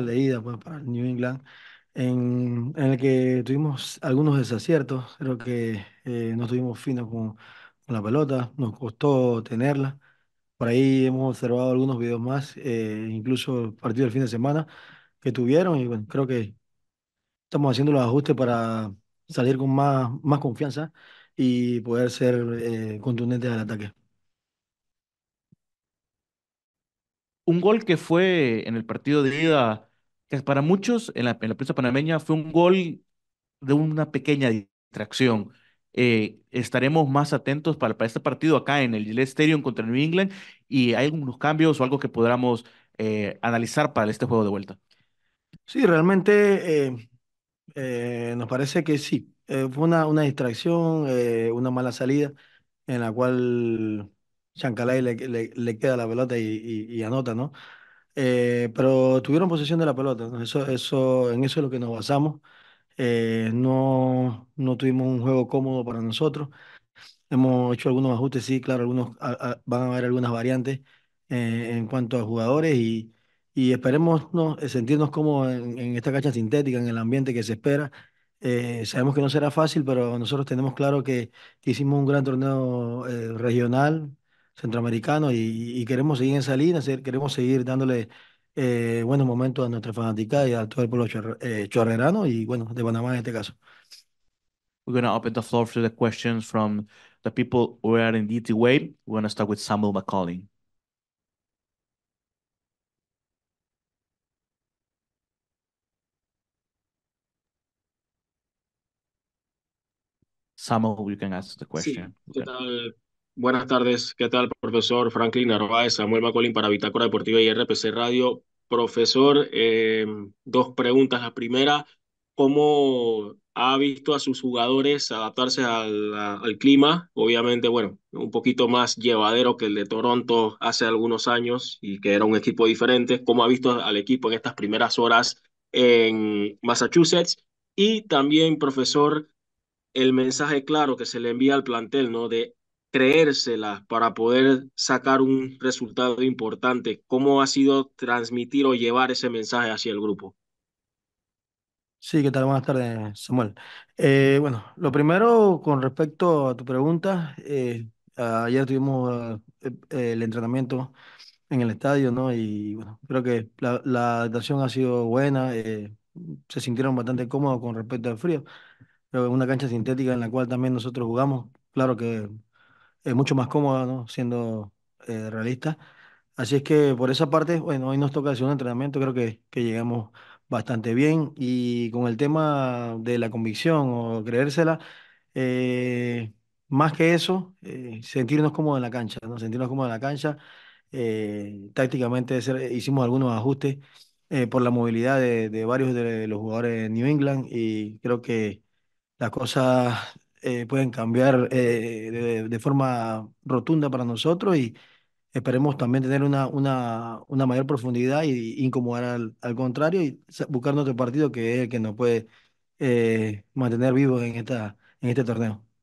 leída pues, para New England, en, el que tuvimos algunos desaciertos, creo que eh, no estuvimos finos con, la pelota, nos costó tenerla. Por ahí hemos observado algunos videos más, eh, incluso el partido del fin de semana que tuvieron y bueno, creo que estamos haciendo los ajustes para salir con más, más confianza y poder ser eh, contundentes al ataque. un gol que fue en el partido de ida, que para muchos en la, prensa panameña fue un gol de una pequeña distracción. Eh, estaremos más atentos para, para, este partido acá en el Gillette Stadium contra New England y hay algunos cambios o algo que podamos eh, analizar para este juego de vuelta. Sí, realmente eh, nos parece que sí, fue una, una distracción, una mala salida en la cual Chancalay le, le, le queda la pelota y, y, anota, ¿no? Eh, pero tuvieron posesión de la pelota, eso, eso, en eso es lo que nos basamos. Eh, no, no tuvimos un juego cómodo para nosotros. Hemos hecho algunos ajustes, sí, claro, algunos van a haber algunas variantes eh, en cuanto a jugadores y, y esperemos ¿no? sentirnos como en, esta cancha sintética, en el ambiente que se espera. sabemos que no será fácil, pero nosotros tenemos claro que, que hicimos un gran torneo regional, centroamericano y, queremos seguir en esa queremos seguir dándole eh, buenos momentos a nuestra fanaticada y a todo el pueblo eh, chorrerano y bueno, de Panamá en este caso. We're going to open the floor to the questions from the people who are in DT Wade. We're going to start with Samuel McCauley. Samuel, you can ask the question. Buenas tardes, ¿qué tal, profesor Franklin Narváez, Samuel Macolín para Bitácora Deportiva y RPC Radio? Profesor, em, dos preguntas. La primera, ¿cómo ha visto a sus jugadores adaptarse al, al, clima? Obviamente, bueno, un poquito más llevadero que el de Toronto hace algunos años y que era un equipo diferente. ¿Cómo ha visto al equipo en estas primeras horas en Massachusetts? Y también, profesor, el mensaje claro que se le envía al plantel, ¿no? De creérselas para poder sacar un resultado importante? ¿Cómo ha sido transmitir o llevar ese mensaje hacia el grupo? Sí, ¿qué tal? Buenas tardes, Samuel. Eh, bueno, lo primero con respecto a tu pregunta, eh, ayer tuvimos eh, el entrenamiento en el estadio, ¿no? Y bueno, creo que la, adaptación ha sido buena, se sintieron bastante cómodos con respecto al frío. Pero una cancha sintética en la cual también nosotros jugamos, claro que es mucho más cómoda, ¿no? Siendo eh, realista. Así es que por esa parte, bueno, hoy nos toca hacer un entrenamiento, creo que, que llegamos bastante bien y con el tema de la convicción o creérsela, eh, más que eso, eh, sentirnos cómodos en la cancha, ¿no? Sentirnos cómodos en la cancha. tácticamente hicimos algunos ajustes por la movilidad de, de, varios de los jugadores de New England y creo que las cosas eh, pueden cambiar eh, de, forma rotunda para nosotros y esperemos también tener una, una, una mayor profundidad e incomodar al, contrario y buscar nuestro partido que es el que nos puede eh, mantener vivos en, esta, en este torneo.